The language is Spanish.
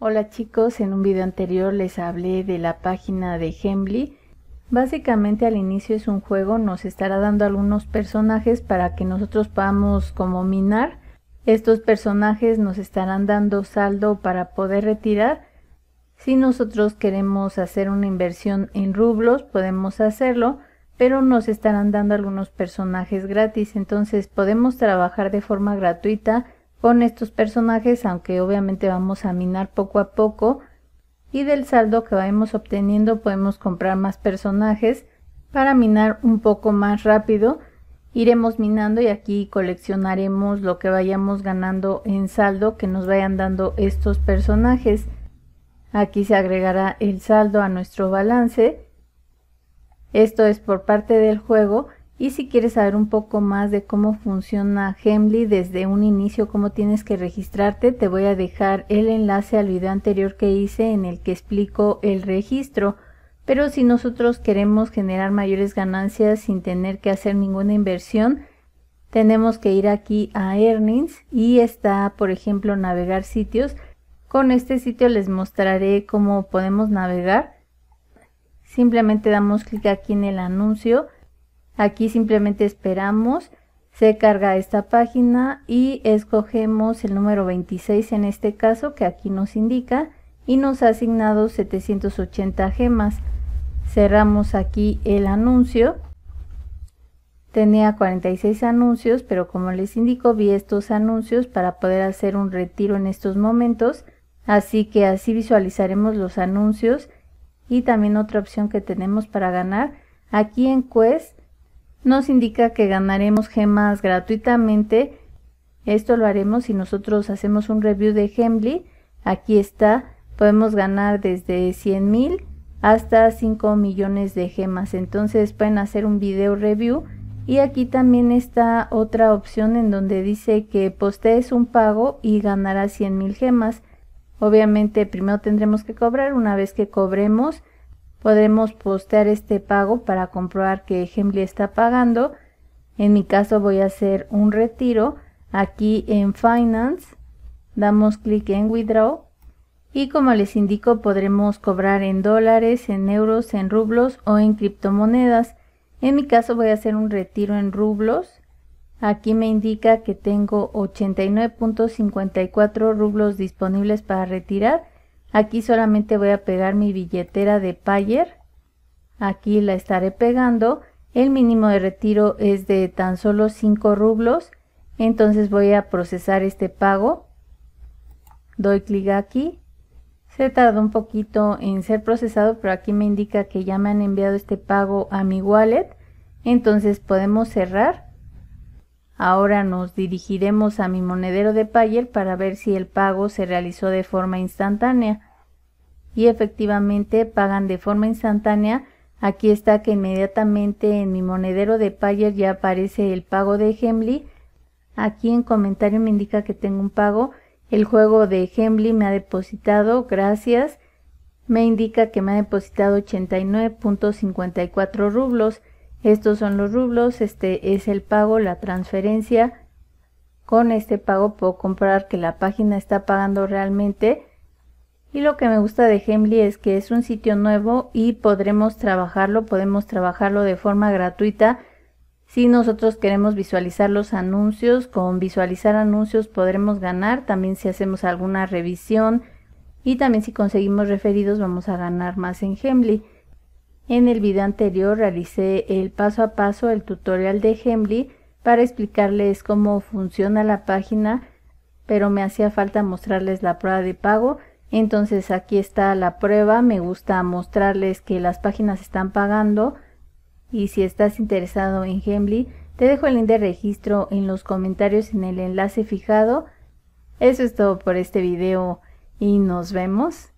Hola chicos, en un video anterior les hablé de la página de Hembly. Básicamente al inicio es un juego, nos estará dando algunos personajes para que nosotros podamos como minar. Estos personajes nos estarán dando saldo para poder retirar. Si nosotros queremos hacer una inversión en rublos podemos hacerlo, pero nos estarán dando algunos personajes gratis, entonces podemos trabajar de forma gratuita con estos personajes, aunque obviamente vamos a minar poco a poco. Y del saldo que vayamos obteniendo podemos comprar más personajes para minar un poco más rápido. Iremos minando y aquí coleccionaremos lo que vayamos ganando en saldo que nos vayan dando estos personajes. Aquí se agregará el saldo a nuestro balance. Esto es por parte del juego y si quieres saber un poco más de cómo funciona Hemly desde un inicio, cómo tienes que registrarte, te voy a dejar el enlace al video anterior que hice en el que explico el registro. Pero si nosotros queremos generar mayores ganancias sin tener que hacer ninguna inversión, tenemos que ir aquí a Earnings y está, por ejemplo, navegar sitios. Con este sitio les mostraré cómo podemos navegar. Simplemente damos clic aquí en el anuncio Aquí simplemente esperamos, se carga esta página y escogemos el número 26 en este caso que aquí nos indica y nos ha asignado 780 gemas. Cerramos aquí el anuncio. Tenía 46 anuncios, pero como les indico, vi estos anuncios para poder hacer un retiro en estos momentos. Así que así visualizaremos los anuncios. Y también otra opción que tenemos para ganar. Aquí en Quest nos indica que ganaremos gemas gratuitamente. Esto lo haremos si nosotros hacemos un review de Gemly. Aquí está, podemos ganar desde 100 mil hasta 5 millones de gemas. Entonces pueden hacer un video review. Y aquí también está otra opción en donde dice que postees un pago y ganarás 100 mil gemas. Obviamente primero tendremos que cobrar, una vez que cobremos Podremos postear este pago para comprobar que ejemplo está pagando. En mi caso voy a hacer un retiro. Aquí en Finance damos clic en Withdraw y como les indico podremos cobrar en dólares, en euros, en rublos o en criptomonedas. En mi caso voy a hacer un retiro en rublos. Aquí me indica que tengo 89.54 rublos disponibles para retirar Aquí solamente voy a pegar mi billetera de Payer. Aquí la estaré pegando. El mínimo de retiro es de tan solo 5 rublos. Entonces voy a procesar este pago. Doy clic aquí. Se tardó un poquito en ser procesado, pero aquí me indica que ya me han enviado este pago a mi wallet. Entonces podemos cerrar Ahora nos dirigiremos a mi monedero de Payer para ver si el pago se realizó de forma instantánea. Y efectivamente pagan de forma instantánea. Aquí está que inmediatamente en mi monedero de Payer ya aparece el pago de Hemley. Aquí en comentario me indica que tengo un pago. El juego de Hemley me ha depositado, gracias. Me indica que me ha depositado 89.54 rublos. Estos son los rublos, este es el pago, la transferencia. Con este pago puedo comprar que la página está pagando realmente. Y lo que me gusta de Hemly es que es un sitio nuevo y podremos trabajarlo, podemos trabajarlo de forma gratuita. Si nosotros queremos visualizar los anuncios, con visualizar anuncios podremos ganar, también si hacemos alguna revisión y también si conseguimos referidos vamos a ganar más en Hemly. En el video anterior realicé el paso a paso el tutorial de Hemly para explicarles cómo funciona la página, pero me hacía falta mostrarles la prueba de pago, entonces aquí está la prueba, me gusta mostrarles que las páginas están pagando y si estás interesado en Hemly, te dejo el link de registro en los comentarios en el enlace fijado. Eso es todo por este video y nos vemos.